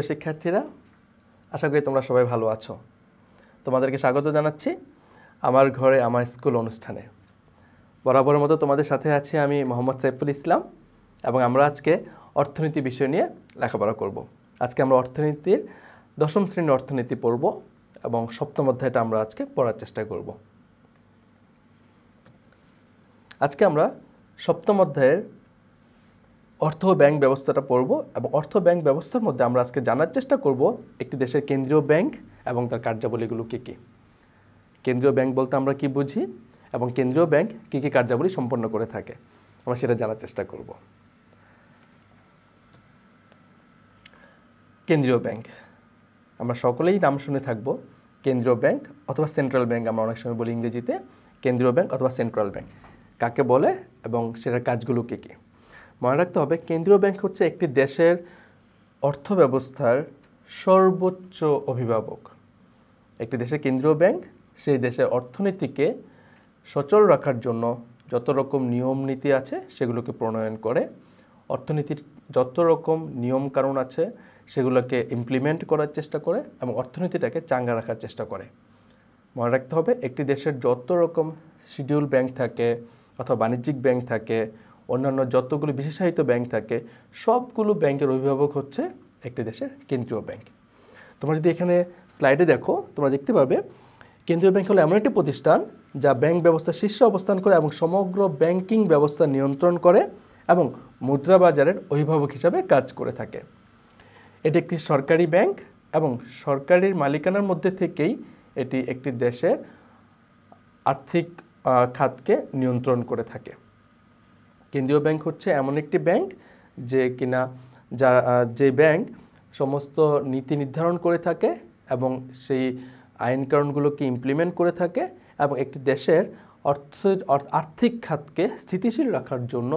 প্রিয় শিক্ষার্থীরা আশা করি তোমরা সবাই ভালো আছো তোমাদেরকে স্বাগত জানাচ্ছি আমার ঘরে আমার স্কুল অনুষ্ঠানে বরাবরের মতো তোমাদের সাথে আছি আমি মোহাম্মদ সাইফুল ইসলাম এবং আমরা আজকে অর্থনীতি বিষয় নিয়ে লেখাপড়া করব। আজকে আমরা অর্থনীতির দশম শ্রেণীর অর্থনীতি পড়ব এবং সপ্তম অধ্যায়টা আমরা আজকে পড়ার চেষ্টা করব আজকে আমরা সপ্তম অধ্যায়ের অর্থ ব্যাংক ব্যবস্থাটা পড়ব এবং অর্থ ব্যাংক ব্যবস্থার মধ্যে আমরা আজকে জানার চেষ্টা করব একটি দেশের কেন্দ্রীয় ব্যাংক এবং তার কার্যাবলীগুলো কী কী কেন্দ্রীয় ব্যাংক বলতে আমরা কি বুঝি এবং কেন্দ্রীয় ব্যাংক কী কী কার্যাবলী সম্পন্ন করে থাকে আমরা সেটা জানার চেষ্টা করব কেন্দ্রীয় ব্যাংক আমরা সকলেই নাম শুনে থাকব কেন্দ্রীয় ব্যাংক অথবা সেন্ট্রাল ব্যাংক আমরা অনেক সময় বলি ইংরেজিতে কেন্দ্রীয় ব্যাংক অথবা সেন্ট্রাল ব্যাংক কাকে বলে এবং সেটার কাজগুলো কী কী মনে রাখতে হবে কেন্দ্রীয় ব্যাংক হচ্ছে একটি দেশের অর্থব্যবস্থার সর্বোচ্চ অভিভাবক একটি দেশে কেন্দ্রীয় ব্যাংক সেই দেশের অর্থনীতিকে সচল রাখার জন্য যত রকম নিয়ম নীতি আছে সেগুলোকে প্রণয়ন করে অর্থনীতির যত রকম নিয়ম কারণ আছে সেগুলোকে ইমপ্লিমেন্ট করার চেষ্টা করে এবং অর্থনীতিটাকে চাঙ্গা রাখার চেষ্টা করে মনে রাখতে হবে একটি দেশের যত রকম শিডিউল ব্যাংক থাকে অথবা বাণিজ্যিক ব্যাংক থাকে অন্যান্য যতগুলো বিশেষায়িত ব্যাংক থাকে সবগুলো ব্যাংকের অভিভাবক হচ্ছে একটি দেশের কেন্দ্রীয় ব্যাংক তোমরা যদি এখানে স্লাইডে দেখো তোমরা দেখতে পাবে কেন্দ্রীয় ব্যাংক হলো এমন একটি প্রতিষ্ঠান যা ব্যাংক ব্যবস্থার শীর্ষে অবস্থান করে এবং সমগ্র ব্যাংকিং ব্যবস্থা নিয়ন্ত্রণ করে এবং মুদ্রা বাজারের অভিভাবক হিসাবে কাজ করে থাকে এটি একটি সরকারি ব্যাংক এবং সরকারের মালিকানার মধ্যে থেকেই এটি একটি দেশের আর্থিক খাতকে নিয়ন্ত্রণ করে থাকে কেন্দ্রীয় ব্যাংক হচ্ছে এমন একটি ব্যাংক যে কিনা যা যে ব্যাংক সমস্ত নীতি নির্ধারণ করে থাকে এবং সেই আইনকানুনগুলোকে ইমপ্লিমেন্ট করে থাকে এবং একটি দেশের অর্থ আর্থিক খাতকে স্থিতিশীল রাখার জন্য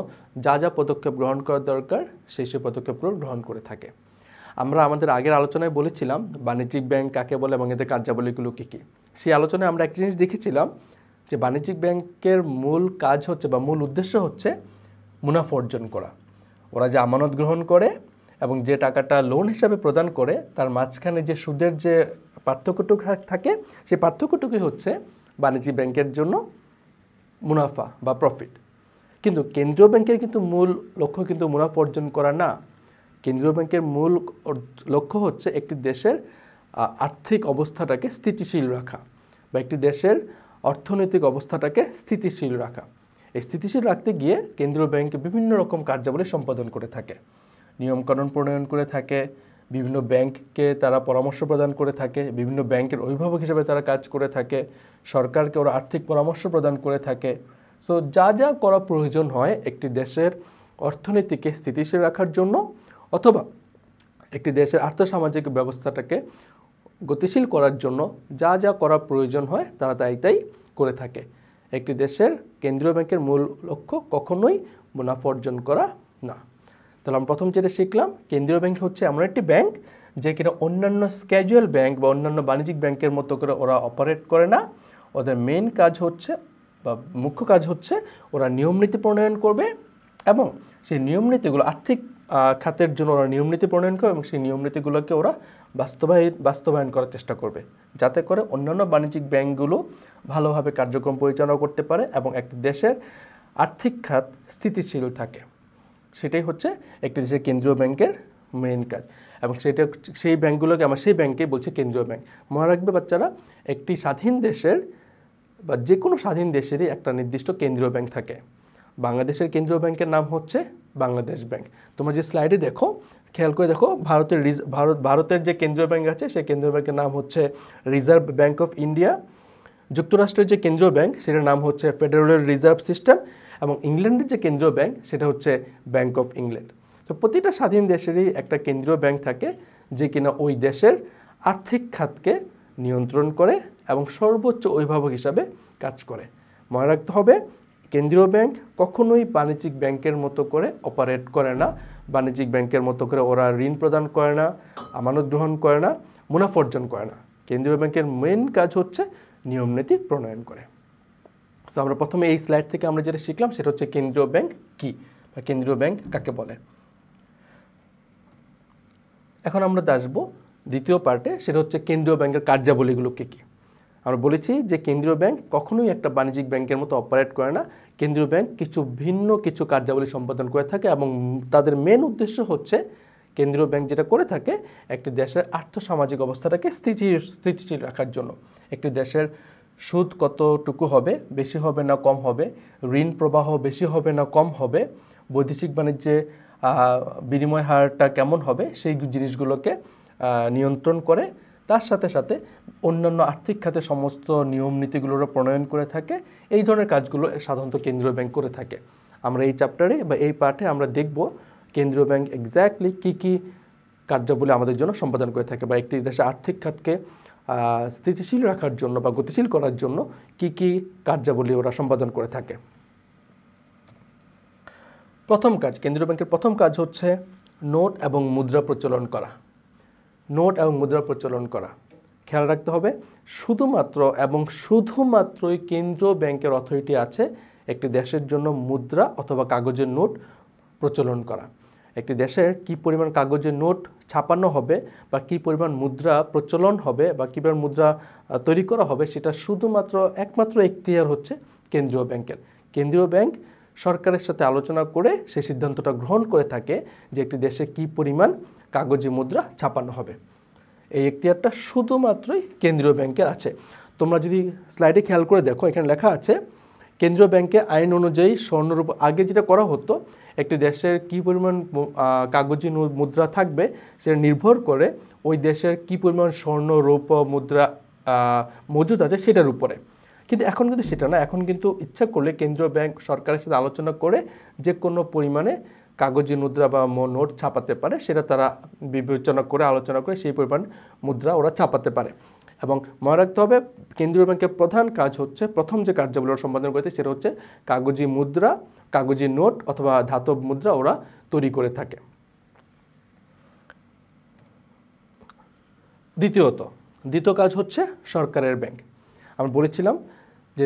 যা যা পদক্ষেপ গ্রহণ করা দরকার সেই সেই পদক্ষেপগুলো গ্রহণ করে থাকে আমরা আমাদের আগের আলোচনায় বলেছিলাম বাণিজ্যিক ব্যাংক কাকে বলে এবং এদের কার্যাবলীগুলো কী কী সেই আলোচনায় আমরা এক জিনিস দেখেছিলাম যে বাণিজ্যিক ব্যাংকের মূল কাজ হচ্ছে বা মূল উদ্দেশ্য হচ্ছে মুনাফা অর্জন করা ওরা যে আমানত গ্রহণ করে এবং যে টাকাটা লোন হিসাবে প্রদান করে তার মাঝখানে যে সুদের যে পার্থক্যটুকু থাকে সেই পার্থক্যটুকুই হচ্ছে বাণিজ্যিক ব্যাংকের জন্য মুনাফা বা প্রফিট কিন্তু কেন্দ্রীয় ব্যাংকের কিন্তু মূল লক্ষ্য কিন্তু মুনাফা অর্জন করা না কেন্দ্রীয় ব্যাংকের মূল লক্ষ্য হচ্ছে একটি দেশের আর্থিক অবস্থাটাকে স্থিতিশীল রাখা বা একটি দেশের অর্থনৈতিক অবস্থাটাকে স্থিতিশীল রাখা এই স্থিতিশীল রাখতে গিয়ে কেন্দ্রীয় ব্যাংক বিভিন্ন রকম কার্যাবলী সম্পাদন করে থাকে নিয়মকানুন প্রণয়ন করে থাকে বিভিন্ন ব্যাংককে তারা পরামর্শ প্রদান করে থাকে বিভিন্ন ব্যাংকের অভিভাবক হিসেবে তারা কাজ করে থাকে সরকারকে ওরা আর্থিক পরামর্শ প্রদান করে থাকে সো যা যা করা প্রয়োজন হয় একটি দেশের অর্থনীতিকে স্থিতিশীল রাখার জন্য অথবা একটি দেশের আর্থসামাজিক ব্যবস্থাটাকে গতিশীল করার জন্য যা যা করা প্রয়োজন হয় তারা তাই তাই করে থাকে একটি দেশের কেন্দ্রীয় ব্যাংকের মূল লক্ষ্য কখনোই মুনাফা অর্জন করা না তাহলে আমরা প্রথম যেটা শিখলাম কেন্দ্রীয় ব্যাংক হচ্ছে এমন একটি ব্যাংক যে কিনা অন্যান্য স্ক্যাজুয়াল ব্যাংক বা অন্যান্য বাণিজ্যিক ব্যাংকের মতো করে ওরা অপারেট করে না ওদের মেন কাজ হচ্ছে বা মুখ্য কাজ হচ্ছে ওরা নিয়মনীতি প্রণয়ন করবে এবং সেই নিয়মনীতিগুলো আর্থিক খাতের জন্য ওরা নিয়মনীতি প্রণয়ন করবে এবং সেই নিয়মনীতিগুলোকে ওরা বাস্তবায়ন বাস্তবায়ন করার চেষ্টা করবে যাতে করে অন্যান্য বাণিজ্যিক ব্যাংকগুলো ভালোভাবে কার্যক্রম পরিচালনা করতে পারে এবং একটি দেশের আর্থিক খাত স্থিতিশীল থাকে সেটাই হচ্ছে একটি দেশের কেন্দ্রীয় ব্যাংকের মেন কাজ এবং সেটা সেই ব্যাংকগুলোকে আমার সেই ব্যাংকে বলছে কেন্দ্রীয় ব্যাংক মনে রাখবে বাচ্চারা একটি স্বাধীন দেশের বা যে কোনো স্বাধীন দেশেরই একটা নির্দিষ্ট কেন্দ্রীয় ব্যাংক থাকে বাংলাদেশের কেন্দ্রীয় ব্যাংকের নাম হচ্ছে বাংলাদেশ ব্যাংক তোমার যে স্লাইডে দেখো খেয়াল করে দেখো ভারতের ভারত ভারতের যে কেন্দ্রীয় ব্যাংক আছে সেই কেন্দ্রীয় ব্যাংকের নাম হচ্ছে রিজার্ভ ব্যাংক অফ ইন্ডিয়া যুক্তরাষ্ট্রের যে কেন্দ্রীয় ব্যাংক সেটার নাম হচ্ছে ফেডারেল রিজার্ভ সিস্টেম এবং ইংল্যান্ডের যে কেন্দ্রীয় ব্যাংক সেটা হচ্ছে ব্যাংক অফ ইংল্যান্ড তো প্রতিটা স্বাধীন দেশেরই একটা কেন্দ্রীয় ব্যাংক থাকে যে কিনা ওই দেশের আর্থিক খাতকে নিয়ন্ত্রণ করে এবং সর্বোচ্চ অভিভাবক হিসাবে কাজ করে মনে রাখতে হবে কেন্দ্রীয় ব্যাংক কখনোই বাণিজ্যিক ব্যাংকের মতো করে অপারেট করে না বাণিজ্যিক ব্যাংকের মতো করে ওরা ঋণ প্রদান করে না আমানত গ্রহণ করে না মুনাফা অর্জন করে না কেন্দ্রীয় ব্যাংকের মেন কাজ হচ্ছে নিয়মনীতি প্রণয়ন করে তো আমরা প্রথমে এই স্লাইড থেকে আমরা যেটা শিখলাম সেটা হচ্ছে কেন্দ্রীয় ব্যাংক কি বা কেন্দ্রীয় ব্যাংক কাকে বলে এখন আমরা আসবো দ্বিতীয় পার্টে সেটা হচ্ছে কেন্দ্রীয় ব্যাংকের কার্যাবলীগুলো কী কী আমরা বলেছি যে কেন্দ্রীয় ব্যাংক কখনোই একটা বাণিজ্যিক ব্যাংকের মতো অপারেট করে না কেন্দ্রীয় ব্যাংক কিছু ভিন্ন কিছু কার্যাবলী সম্পাদন করে থাকে এবং তাদের মেন উদ্দেশ্য হচ্ছে কেন্দ্রীয় ব্যাংক যেটা করে থাকে একটি দেশের আর্থসামাজিক অবস্থাটাকে স্থিতি স্থিতিশীল রাখার জন্য একটি দেশের সুদ কতটুকু হবে বেশি হবে না কম হবে ঋণ প্রবাহ বেশি হবে না কম হবে বৈদেশিক বাণিজ্যে বিনিময় হারটা কেমন হবে সেই জিনিসগুলোকে নিয়ন্ত্রণ করে তার সাথে সাথে অন্যান্য আর্থিক খাতে সমস্ত নিয়ম নীতিগুলোরও প্রণয়ন করে থাকে এই ধরনের কাজগুলো সাধারণত কেন্দ্রীয় ব্যাংক করে থাকে আমরা এই চ্যাপ্টারে বা এই পাঠে আমরা দেখব কেন্দ্রীয় ব্যাংক এক্স্যাক্টলি কি কি কার্যাবলী আমাদের জন্য সম্পাদন করে থাকে বা একটি দেশের আর্থিক খাতকে স্থিতিশীল রাখার জন্য বা গতিশীল করার জন্য কি কি কার্যাবলী ওরা সম্পাদন করে থাকে প্রথম কাজ কেন্দ্রীয় ব্যাংকের প্রথম কাজ হচ্ছে নোট এবং মুদ্রা প্রচলন করা নোট এবং মুদ্রা প্রচলন করা খেয়াল রাখতে হবে শুধুমাত্র এবং শুধুমাত্রই কেন্দ্রীয় ব্যাংকের অথরিটি আছে একটি দেশের জন্য মুদ্রা অথবা কাগজের নোট প্রচলন করা একটি দেশের কি পরিমাণ কাগজের নোট ছাপানো হবে বা কি পরিমাণ মুদ্রা প্রচলন হবে বা কী পরিমাণ মুদ্রা তৈরি করা হবে সেটা শুধুমাত্র একমাত্র এখতিয়ার হচ্ছে কেন্দ্রীয় ব্যাংকের কেন্দ্রীয় ব্যাংক সরকারের সাথে আলোচনা করে সেই সিদ্ধান্তটা গ্রহণ করে থাকে যে একটি দেশে কি পরিমাণ কাগজি মুদ্রা ছাপানো হবে এই এখতিয়ারটা শুধুমাত্রই কেন্দ্রীয় ব্যাংকের আছে তোমরা যদি স্লাইডে খেয়াল করে দেখো এখানে লেখা আছে কেন্দ্রীয় ব্যাংকে আইন অনুযায়ী স্বর্ণরূপ আগে যেটা করা হতো একটি দেশের কি পরিমাণ কাগজি মুদ্রা থাকবে সেটা নির্ভর করে ওই দেশের কি পরিমাণ স্বর্ণ মুদ্রা মজুদ আছে সেটার উপরে কিন্তু এখন কিন্তু সেটা না এখন কিন্তু ইচ্ছা করলে কেন্দ্রীয় ব্যাংক সরকারের সাথে আলোচনা করে যে কোনো পরিমাণে কাগজি মুদ্রা বা নোট ছাপাতে পারে সেটা তারা বিবেচনা করে আলোচনা করে সেই পরিমাণ মুদ্রা ওরা ছাপাতে পারে এবং মনে রাখতে হবে কেন্দ্রীয় ব্যাংকের প্রধান কাজ হচ্ছে প্রথম যে কার্যাবলী সম্পাদন করেছে সেটা হচ্ছে কাগজি মুদ্রা কাগজি নোট অথবা ধাতব মুদ্রা ওরা তৈরি করে থাকে দ্বিতীয়ত দ্বিতীয় কাজ হচ্ছে সরকারের ব্যাংক আমরা বলেছিলাম যে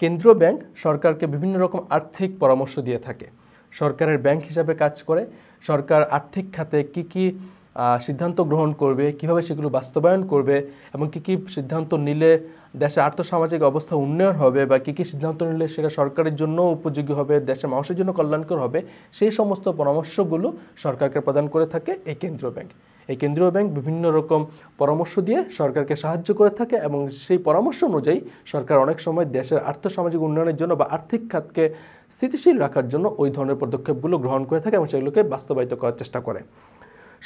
কেন্দ্রীয় ব্যাংক সরকারকে বিভিন্ন রকম আর্থিক পরামর্শ দিয়ে থাকে সরকারের ব্যাংক হিসাবে কাজ করে সরকার আর্থিক খাতে কি কি সিদ্ধান্ত গ্রহণ করবে কিভাবে সেগুলো বাস্তবায়ন করবে এবং কী কী সিদ্ধান্ত নিলে দেশের আর্থসামাজিক অবস্থা উন্নয়ন হবে বা কী কী সিদ্ধান্ত নিলে সেটা সরকারের জন্য উপযোগী হবে দেশের মানুষের জন্য কল্যাণকর হবে সেই সমস্ত পরামর্শগুলো সরকারকে প্রদান করে থাকে এই কেন্দ্রীয় ব্যাংক এই কেন্দ্রীয় ব্যাংক বিভিন্ন রকম পরামর্শ দিয়ে সরকারকে সাহায্য করে থাকে এবং সেই পরামর্শ অনুযায়ী সরকার অনেক সময় দেশের আর্থসামাজিক উন্নয়নের জন্য বা আর্থিক খাতকে স্থিতিশীল রাখার জন্য ওই ধরনের পদক্ষেপগুলো গ্রহণ করে থাকে এবং সেগুলোকে বাস্তবায়িত করার চেষ্টা করে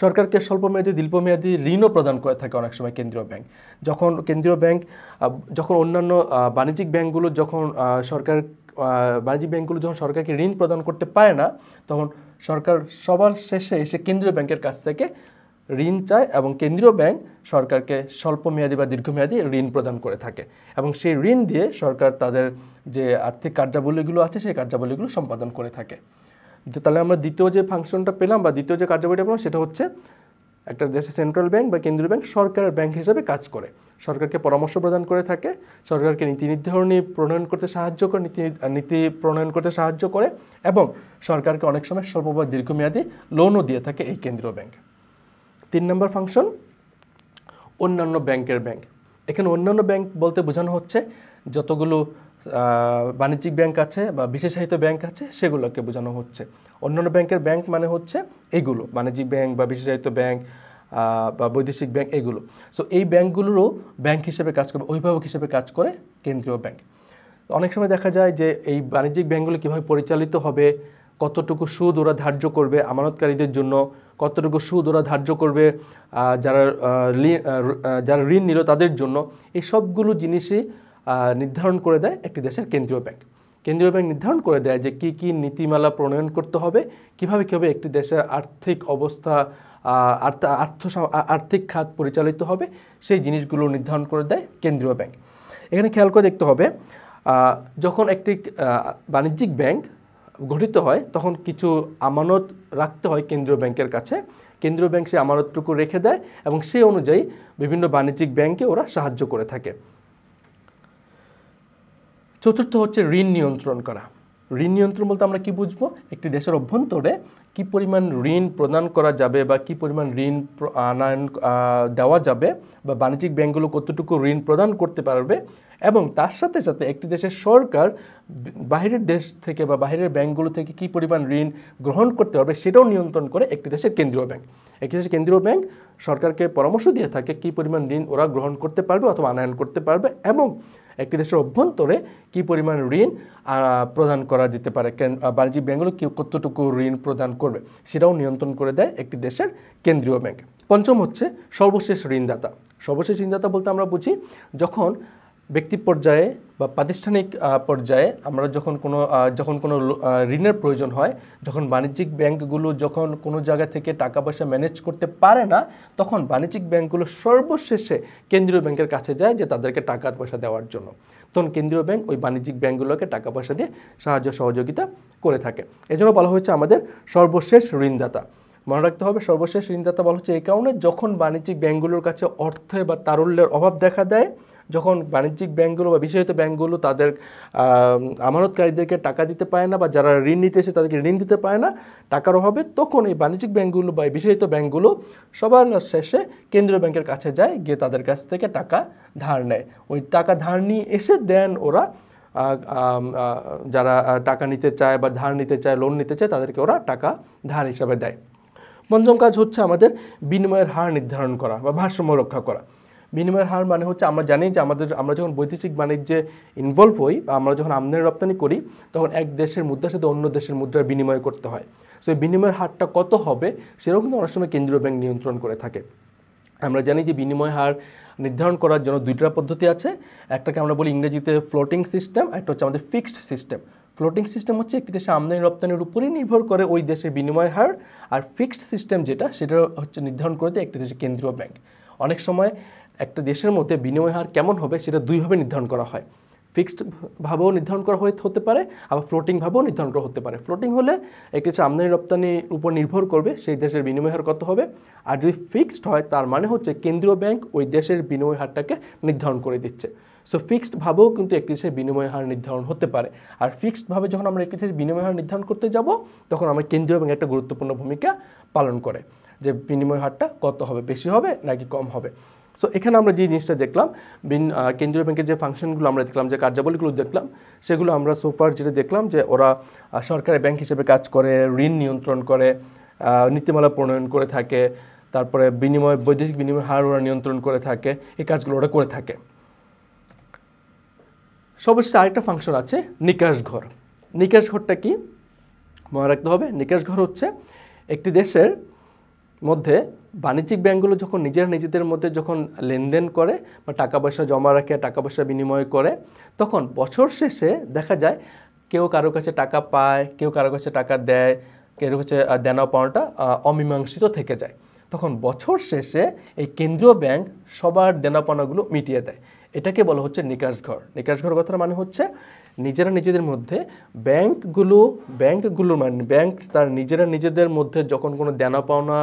সরকারকে স্বল্পমেয়াদী দীর্ঘমেয়াদী ঋণও প্রদান করে থাকে অনেক সময় কেন্দ্রীয় ব্যাংক যখন কেন্দ্রীয় ব্যাংক যখন অন্যান্য বাণিজ্যিক ব্যাংকগুলো যখন সরকার বাণিজ্যিক ব্যাংকগুলো যখন সরকারকে ঋণ প্রদান করতে পারে না তখন সরকার সবার শেষে এসে কেন্দ্রীয় ব্যাংকের কাছ থেকে ঋণ চায় এবং কেন্দ্রীয় ব্যাংক সরকারকে স্বল্পমেয়াদী বা দীর্ঘমেয়াদী ঋণ প্রদান করে থাকে এবং সেই ঋণ দিয়ে সরকার তাদের যে আর্থিক কার্যাবলীগুলো আছে সেই কার্যাবলীগুলো সম্পাদন করে থাকে তাহলে আমরা দ্বিতীয় যে ফাংশনটা পেলাম বা দ্বিতীয় যে কার্যাবলীটা পেলাম সেটা হচ্ছে একটা দেশে সেন্ট্রাল ব্যাংক বা কেন্দ্রীয় ব্যাংক সরকারের ব্যাংক হিসেবে কাজ করে সরকারকে পরামর্শ প্রদান করে থাকে সরকারকে নীতি নির্ধারণী প্রণয়ন করতে সাহায্য করে নীতি নীতি প্রণয়ন করতে সাহায্য করে এবং সরকারকে অনেক সময় স্বল্প বা দীর্ঘমেয়াদী লোনও দিয়ে থাকে এই কেন্দ্রীয় ব্যাংক তিন নম্বর ফাংশন অন্যান্য ব্যাংকের ব্যাংক এখানে অন্যান্য ব্যাংক বলতে বোঝানো হচ্ছে যতগুলো বাণিজ্যিক ব্যাংক আছে বা বিশেষায়িত ব্যাংক আছে সেগুলোকে বোঝানো হচ্ছে অন্যান্য ব্যাংকের ব্যাংক মানে হচ্ছে এগুলো বাণিজ্যিক ব্যাংক বা বিশেষায়িত ব্যাংক বা বৈদেশিক ব্যাংক এগুলো সো এই ব্যাংকগুলোরও ব্যাংক হিসেবে কাজ করবে অভিভাবক হিসেবে কাজ করে কেন্দ্রীয় ব্যাংক অনেক সময় দেখা যায় যে এই বাণিজ্যিক ব্যাংকগুলো কীভাবে পরিচালিত হবে কতটুকু সুদ ওরা ধার্য করবে আমানতকারীদের জন্য কতটুকু সুদ ওরা ধার্য করবে যারা যারা ঋণ নিল তাদের জন্য এই সবগুলো জিনিসই নির্ধারণ করে দেয় একটি দেশের কেন্দ্রীয় ব্যাংক কেন্দ্রীয় ব্যাংক নির্ধারণ করে দেয় যে কি কি নীতিমালা প্রণয়ন করতে হবে কিভাবে কীভাবে একটি দেশের আর্থিক অবস্থা আর্থ আর্থিক খাত পরিচালিত হবে সেই জিনিসগুলো নির্ধারণ করে দেয় কেন্দ্রীয় ব্যাংক এখানে খেয়াল করে দেখতে হবে যখন একটি বাণিজ্যিক ব্যাংক গঠিত হয় তখন কিছু আমানত রাখতে হয় কেন্দ্রীয় ব্যাংকের কাছে কেন্দ্রীয় ব্যাংক সেই আমানতটুকু রেখে দেয় এবং সেই অনুযায়ী বিভিন্ন বাণিজ্যিক ব্যাংকে ওরা সাহায্য করে থাকে চতুর্থ হচ্ছে ঋণ নিয়ন্ত্রণ করা ঋণ নিয়ন্ত্রণ বলতে আমরা কি বুঝবো একটি দেশের অভ্যন্তরে কি পরিমাণ ঋণ প্রদান করা যাবে বা কি পরিমাণ ঋণ আনায়ন দেওয়া যাবে বা বাণিজ্যিক ব্যাংকগুলো কতটুকু ঋণ প্রদান করতে পারবে এবং তার সাথে সাথে একটি দেশের সরকার বাহিরের দেশ থেকে বা বাহিরের ব্যাংকগুলো থেকে কি পরিমাণ ঋণ গ্রহণ করতে পারবে সেটাও নিয়ন্ত্রণ করে একটি দেশের কেন্দ্রীয় ব্যাংক একটি দেশের কেন্দ্রীয় ব্যাংক সরকারকে পরামর্শ দিয়ে থাকে কি পরিমাণ ঋণ ওরা গ্রহণ করতে পারবে অথবা আনায়ন করতে পারবে এবং একটি দেশের অভ্যন্তরে কি পরিমাণ ঋণ প্রদান করা যেতে পারে বাণিজ্যিক ব্যাঙ্কগুলো কেউ কতটুকু ঋণ প্রদান করবে সেটাও নিয়ন্ত্রণ করে দেয় একটি দেশের কেন্দ্রীয় ব্যাংক পঞ্চম হচ্ছে সর্বশেষ ঋণদাতা সর্বশেষ ঋণদাতা বলতে আমরা বুঝি যখন ব্যক্তি পর্যায়ে বা প্রাতিষ্ঠানিক পর্যায়ে আমরা যখন কোনো যখন কোনো ঋণের প্রয়োজন হয় যখন বাণিজ্যিক ব্যাংকগুলো যখন কোনো জায়গা থেকে টাকা পয়সা ম্যানেজ করতে পারে না তখন বাণিজ্যিক ব্যাংকগুলো সর্বশেষে কেন্দ্রীয় ব্যাংকের কাছে যায় যে তাদেরকে টাকা পয়সা দেওয়ার জন্য তখন কেন্দ্রীয় ব্যাংক ওই বাণিজ্যিক ব্যাংকগুলোকে টাকা পয়সা দিয়ে সাহায্য সহযোগিতা করে থাকে এজন্য বলা হয়েছে আমাদের সর্বশেষ ঋণদাতা মনে রাখতে হবে সর্বশেষ ঋণদাতা বলা হচ্ছে এই কারণে যখন বাণিজ্যিক ব্যাংকগুলোর কাছে অর্থে বা তারল্যের অভাব দেখা দেয় যখন বাণিজ্যিক ব্যাংকগুলো বা বিশেষত ব্যাংকগুলো তাদের আমানতকারীদেরকে টাকা দিতে পায় না বা যারা ঋণ নিতে এসে তাদেরকে ঋণ দিতে পায় না টাকার অভাবে তখন এই বাণিজ্যিক ব্যাংকগুলো বা এই বিশেষত ব্যাংকগুলো সবার শেষে কেন্দ্রীয় ব্যাংকের কাছে যায় গিয়ে তাদের কাছ থেকে টাকা ধার নেয় ওই টাকা ধার নিয়ে এসে দেন ওরা যারা টাকা নিতে চায় বা ধার নিতে চায় লোন নিতে চায় তাদেরকে ওরা টাকা ধার হিসাবে দেয় পঞ্চম কাজ হচ্ছে আমাদের বিনিময়ের হার নির্ধারণ করা বা ভারসাম্য রক্ষা করা বিনিময়ের হার মানে হচ্ছে আমরা জানি যে আমাদের আমরা যখন বৈদেশিক বাণিজ্যে ইনভলভ হই বা আমরা যখন আমদানি রপ্তানি করি তখন এক দেশের মুদ্রার সাথে অন্য দেশের মুদ্রার বিনিময় করতে হয় সো এই বিনিময়ের হারটা কত হবে সেরকম কিন্তু অনেক সময় কেন্দ্রীয় ব্যাংক নিয়ন্ত্রণ করে থাকে আমরা জানি যে বিনিময় হার নির্ধারণ করার জন্য দুইটা পদ্ধতি আছে একটাকে আমরা বলি ইংরেজিতে ফ্লোটিং সিস্টেম একটা হচ্ছে আমাদের ফিক্সড সিস্টেম ফ্লোটিং সিস্টেম হচ্ছে একটি দেশে আমদানি রপ্তানির উপরেই নির্ভর করে ওই দেশের বিনিময় হার আর ফিক্সড সিস্টেম যেটা সেটা হচ্ছে নির্ধারণ করে দেয় একটি দেশের কেন্দ্রীয় ব্যাংক অনেক সময় একটা দেশের মধ্যে বিনিময় হার কেমন হবে সেটা দুইভাবে নির্ধারণ করা হয় ফিক্সডভাবেও নির্ধারণ করা হয়ে হতে পারে আবার ফ্লোটিংভাবেও নির্ধারণ করা হতে পারে ফ্লোটিং হলে একটি হচ্ছে আমদানি রপ্তানির উপর নির্ভর করবে সেই দেশের বিনিময় হার কত হবে আর যদি ফিক্সড হয় তার মানে হচ্ছে কেন্দ্রীয় ব্যাংক ওই দেশের বিনিময় হারটাকে নির্ধারণ করে দিচ্ছে সো ফিক্সডভাবেও কিন্তু একটি দেশের বিনিময় হার নির্ধারণ হতে পারে আর ফিক্সডভাবে যখন আমরা একটি দেশের বিনিময় হার নির্ধারণ করতে যাব তখন আমরা কেন্দ্রীয় ব্যাংক একটা গুরুত্বপূর্ণ ভূমিকা পালন করে যে বিনিময় হারটা কত হবে বেশি হবে নাকি কম হবে সো এখানে আমরা যে জিনিসটা দেখলাম বিন কেন্দ্রীয় ব্যাংকের যে ফাংশনগুলো আমরা দেখলাম যে কার্যাবলীগুলো দেখলাম সেগুলো আমরা সোফার যেটা দেখলাম যে ওরা সরকারি ব্যাংক হিসেবে কাজ করে ঋণ নিয়ন্ত্রণ করে নীতিমালা প্রণয়ন করে থাকে তারপরে বিনিময় বৈদেশিক বিনিময় হার ওরা নিয়ন্ত্রণ করে থাকে এই কাজগুলো ওরা করে থাকে সর্বশেষে আরেকটা ফাংশন আছে নিকাশ ঘর নিকাশ ঘরটা কি মনে রাখতে হবে নিকাশ ঘর হচ্ছে একটি দেশের মধ্যে বাণিজ্যিক ব্যাংকগুলো যখন নিজেরা নিজেদের মধ্যে যখন লেনদেন করে বা টাকা পয়সা জমা রাখে টাকা পয়সা বিনিময় করে তখন বছর শেষে দেখা যায় কেউ কারো কাছে টাকা পায় কেউ কারো কাছে টাকা দেয় কেউ কাছে দেনা পাওয়াটা অমীমাংসিত থেকে যায় তখন বছর শেষে এই কেন্দ্রীয় ব্যাংক সবার দেনাপানাগুলো মিটিয়ে দেয় এটাকে বলা হচ্ছে নিকাশঘর নিকাশঘর কথার মানে হচ্ছে নিজেরা নিজেদের মধ্যে ব্যাংকগুলো ব্যাংকগুলো মানে ব্যাংক তার নিজেরা নিজেদের মধ্যে যখন কোনো দেনা পাওনা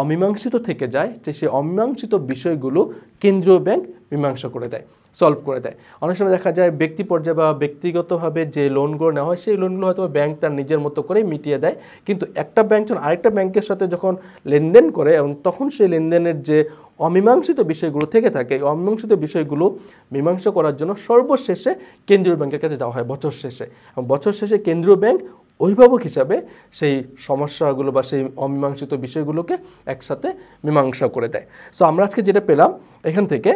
অমীমাংসিত থেকে যায় যে সেই অমীমাংসিত বিষয়গুলো কেন্দ্রীয় ব্যাংক মীমাংসা করে দেয় সলভ করে দেয় অনেক সময় দেখা যায় ব্যক্তি পর্যায়ে বা ব্যক্তিগতভাবে যে লোনগুলো নেওয়া হয় সেই লোনগুলো হয়তো ব্যাংক তার নিজের মতো করে মিটিয়ে দেয় কিন্তু একটা ব্যাংক যখন আরেকটা ব্যাংকের সাথে যখন লেনদেন করে এবং তখন সেই লেনদেনের যে অমীমাংসিত বিষয়গুলো থেকে থাকে এই অমীমাংসিত বিষয়গুলো মীমাংসা করার জন্য সর্বশেষে কেন্দ্রীয় ব্যাংকের কাছে যাওয়া হয় বছর শেষে এবং বছর শেষে কেন্দ্রীয় ব্যাংক অভিভাবক হিসাবে সেই সমস্যাগুলো বা সেই অমীমাংসিত বিষয়গুলোকে একসাথে মীমাংসা করে দেয় সো আমরা আজকে যেটা পেলাম এখান থেকে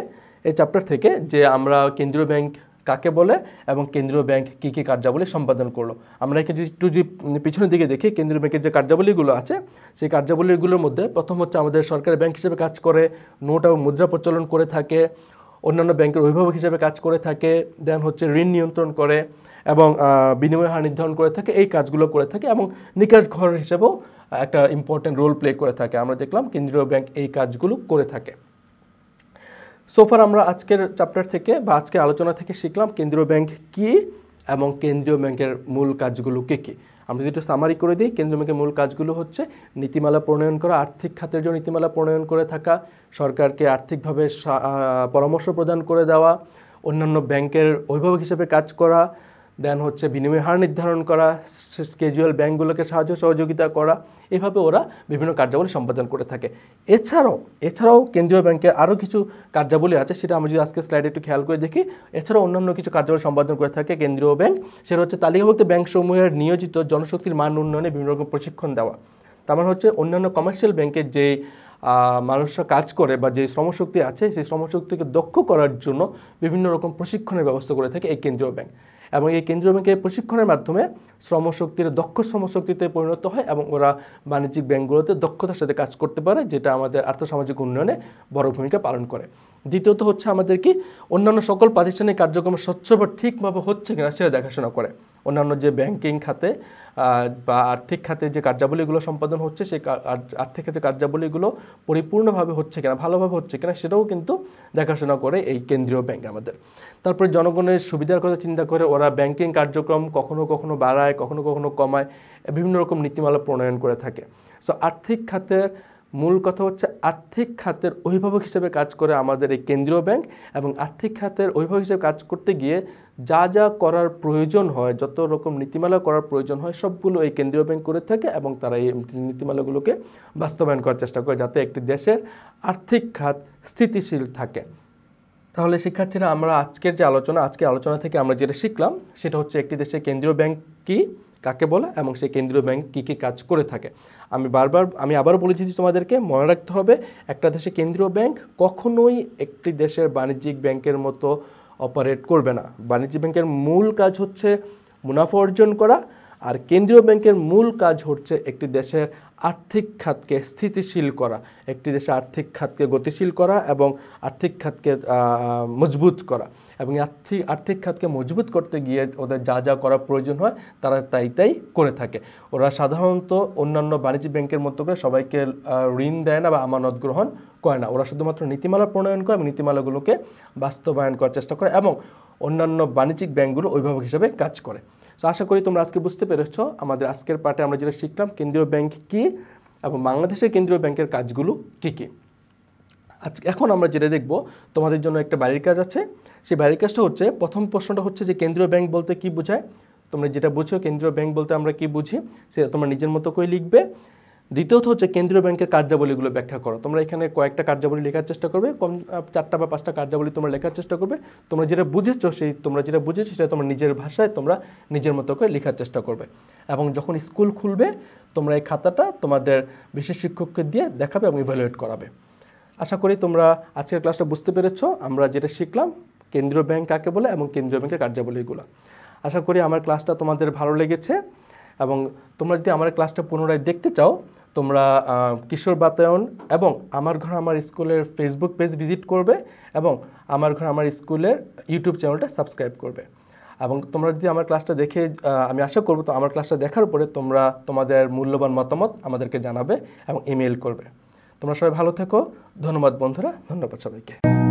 এই চ্যাপ্টার থেকে যে আমরা কেন্দ্রীয় ব্যাংক কাকে বলে এবং কেন্দ্রীয় ব্যাংক কী কী কার্যাবলী সম্পাদন করলো আমরা এখানে একটু যদি পিছনের দিকে দেখি কেন্দ্রীয় ব্যাংকের যে কার্যাবলীগুলো আছে সেই কার্যাবলীগুলোর মধ্যে প্রথম হচ্ছে আমাদের সরকারি ব্যাংক হিসেবে কাজ করে নোট এবং মুদ্রা প্রচলন করে থাকে অন্যান্য ব্যাংকের অভিভাবক হিসেবে কাজ করে থাকে দেন হচ্ছে ঋণ নিয়ন্ত্রণ করে এবং বিনিময় হার নির্ধারণ করে থাকে এই কাজগুলো করে থাকে এবং নিকাশ ঘর হিসেবেও একটা ইম্পর্টেন্ট রোল প্লে করে থাকে আমরা দেখলাম কেন্দ্রীয় ব্যাংক এই কাজগুলো করে থাকে সোফার আমরা আজকের চ্যাপ্টার থেকে বা আজকের আলোচনা থেকে শিখলাম কেন্দ্রীয় ব্যাংক কি এবং কেন্দ্রীয় ব্যাংকের মূল কাজগুলো কে কী আমরা যদি একটু সামারি করে দিই কেন্দ্রীয় ব্যাংকের মূল কাজগুলো হচ্ছে নীতিমালা প্রণয়ন করা আর্থিক খাতের জন্য নীতিমালা প্রণয়ন করে থাকা সরকারকে আর্থিকভাবে পরামর্শ প্রদান করে দেওয়া অন্যান্য ব্যাংকের অভিভাবক হিসেবে কাজ করা দেন হচ্ছে বিনিময় হার নির্ধারণ করা স্কেজুয়াল ব্যাঙ্কগুলোকে সাহায্য সহযোগিতা করা এভাবে ওরা বিভিন্ন কার্যাবলী সম্পাদন করে থাকে এছাড়াও এছাড়াও কেন্দ্রীয় ব্যাংকের আরও কিছু কার্যাবলী আছে সেটা আমি যদি আজকে স্লাইডে একটু খেয়াল করে দেখি এছাড়াও অন্যান্য কিছু কার্যাবলী সম্পাদন করে থাকে কেন্দ্রীয় ব্যাংক সেটা হচ্ছে তালিকাভুক্ত ব্যাংকসমূহের নিয়োজিত জনশক্তির মান উন্নয়নে বিভিন্ন রকম প্রশিক্ষণ দেওয়া তার মানে হচ্ছে অন্যান্য কমার্শিয়াল ব্যাংকের যে মানুষরা কাজ করে বা যে শ্রমশক্তি আছে সেই শ্রমশক্তিকে দক্ষ করার জন্য বিভিন্ন রকম প্রশিক্ষণের ব্যবস্থা করে থাকে এই কেন্দ্রীয় ব্যাংক এবং এই কেন্দ্রীয় ব্যাংকের প্রশিক্ষণের মাধ্যমে শ্রমশক্তির দক্ষ শ্রমশক্তিতে পরিণত হয় এবং ওরা বাণিজ্যিক ব্যাংকগুলোতে দক্ষতার সাথে কাজ করতে পারে যেটা আমাদের আর্থসামাজিক উন্নয়নে বড় ভূমিকা পালন করে দ্বিতীয়ত হচ্ছে আমাদের কি অন্যান্য সকল প্রাতিষ্ঠানিক কার্যক্রম স্বচ্ছ বা ঠিকভাবে হচ্ছে কিনা সেটা দেখাশোনা করে অন্যান্য যে ব্যাংকিং খাতে বা আর্থিক খাতে যে কার্যাবলীগুলো সম্পাদন হচ্ছে সেই আর্থিক খাতে কার্যাবলীগুলো পরিপূর্ণভাবে হচ্ছে কিনা ভালোভাবে হচ্ছে কিনা সেটাও কিন্তু দেখাশোনা করে এই কেন্দ্রীয় ব্যাংক আমাদের তারপরে জনগণের সুবিধার কথা চিন্তা করে ওরা ব্যাংকিং কার্যক্রম কখনো কখনো বাড়ায় কখনো কখনো কমায় বিভিন্ন রকম নীতিমালা প্রণয়ন করে থাকে সো আর্থিক খাতের মূল কথা হচ্ছে আর্থিক খাতের অভিভাবক হিসেবে কাজ করে আমাদের এই কেন্দ্রীয় ব্যাংক এবং আর্থিক খাতের অভিভাবক হিসেবে কাজ করতে গিয়ে যা যা করার প্রয়োজন হয় যত রকম নীতিমালা করার প্রয়োজন হয় সবগুলো এই কেন্দ্রীয় ব্যাংক করে থাকে এবং তারা এই নীতিমালাগুলোকে বাস্তবায়ন করার চেষ্টা করে যাতে একটি দেশের আর্থিক খাত স্থিতিশীল থাকে তাহলে শিক্ষার্থীরা আমরা আজকের যে আলোচনা আজকে আলোচনা থেকে আমরা যেটা শিখলাম সেটা হচ্ছে একটি দেশের কেন্দ্রীয় ব্যাংক কী কাকে বলে এবং সেই কেন্দ্রীয় ব্যাংক কী কী কাজ করে থাকে আমি বারবার আমি আবারও বলেছি তোমাদেরকে মনে রাখতে হবে একটা দেশে কেন্দ্রীয় ব্যাংক কখনোই একটি দেশের বাণিজ্যিক ব্যাংকের মতো অপারেট করবে না বাণিজ্যিক ব্যাংকের মূল কাজ হচ্ছে মুনাফা অর্জন করা আর কেন্দ্রীয় ব্যাংকের মূল কাজ হচ্ছে একটি দেশের আর্থিক খাতকে স্থিতিশীল করা একটি দেশের আর্থিক খাতকে গতিশীল করা এবং আর্থিক খাতকে মজবুত করা এবং আর্থিক আর্থিক খাতকে মজবুত করতে গিয়ে ওদের যা যা করা প্রয়োজন হয় তারা তাই তাই করে থাকে ওরা সাধারণত অন্যান্য বাণিজ্যিক ব্যাংকের মতো করে সবাইকে ঋণ দেয় না বা আমানত গ্রহণ করে না ওরা শুধুমাত্র নীতিমালা প্রণয়ন করে এবং নীতিমালাগুলোকে বাস্তবায়ন করার চেষ্টা করে এবং অন্যান্য বাণিজ্যিক ব্যাংকগুলো অভিভাবক হিসেবে কাজ করে সো আশা করি তোমরা আজকে বুঝতে পেরেছ আমাদের আজকের পাঠে আমরা যেটা শিখলাম কেন্দ্রীয় ব্যাংক কী এবং বাংলাদেশের কেন্দ্রীয় ব্যাংকের কাজগুলো কী কী আজকে এখন আমরা যেটা দেখব তোমাদের জন্য একটা বাড়ির কাজ আছে সেই বাড়ির কাজটা হচ্ছে প্রথম প্রশ্নটা হচ্ছে যে কেন্দ্রীয় ব্যাংক বলতে কী বোঝায় তোমরা যেটা বুঝো কেন্দ্রীয় ব্যাংক বলতে আমরা কি বুঝি সেটা তোমরা নিজের মতো করে লিখবে দ্বিতীয়ত হচ্ছে কেন্দ্রীয় ব্যাংকের কার্যাবলীগুলো ব্যাখ্যা করো তোমরা এখানে কয়েকটা কার্যাবলী লেখার চেষ্টা করবে কম চারটা বা পাঁচটা কার্যাবলী তোমরা লেখার চেষ্টা করবে তোমরা যেটা বুঝেছো সেই তোমরা যেটা বুঝেছো সেটা তোমরা নিজের ভাষায় তোমরা নিজের মতো করে লেখার চেষ্টা করবে এবং যখন স্কুল খুলবে তোমরা এই খাতাটা তোমাদের বিশেষ শিক্ষককে দিয়ে দেখাবে এবং ইভ্যালুয়েট করাবে আশা করি তোমরা আজকের ক্লাসটা বুঝতে পেরেছ আমরা যেটা শিখলাম কেন্দ্রীয় ব্যাংক কাকে বলে এবং কেন্দ্রীয় ব্যাংকের কার্যাবলীগুলো আশা করি আমার ক্লাসটা তোমাদের ভালো লেগেছে এবং তোমরা যদি আমার ক্লাসটা পুনরায় দেখতে চাও তোমরা কিশোর বাতায়ন এবং আমার ঘর আমার স্কুলের ফেসবুক পেজ ভিজিট করবে এবং আমার ঘর আমার স্কুলের ইউটিউব চ্যানেলটা সাবস্ক্রাইব করবে এবং তোমরা যদি আমার ক্লাসটা দেখে আমি আশা করবো তো আমার ক্লাসটা দেখার পরে তোমরা তোমাদের মূল্যবান মতামত আমাদেরকে জানাবে এবং ইমেল করবে তোমরা সবাই ভালো থেকো ধন্যবাদ বন্ধুরা ধন্যবাদ সবাইকে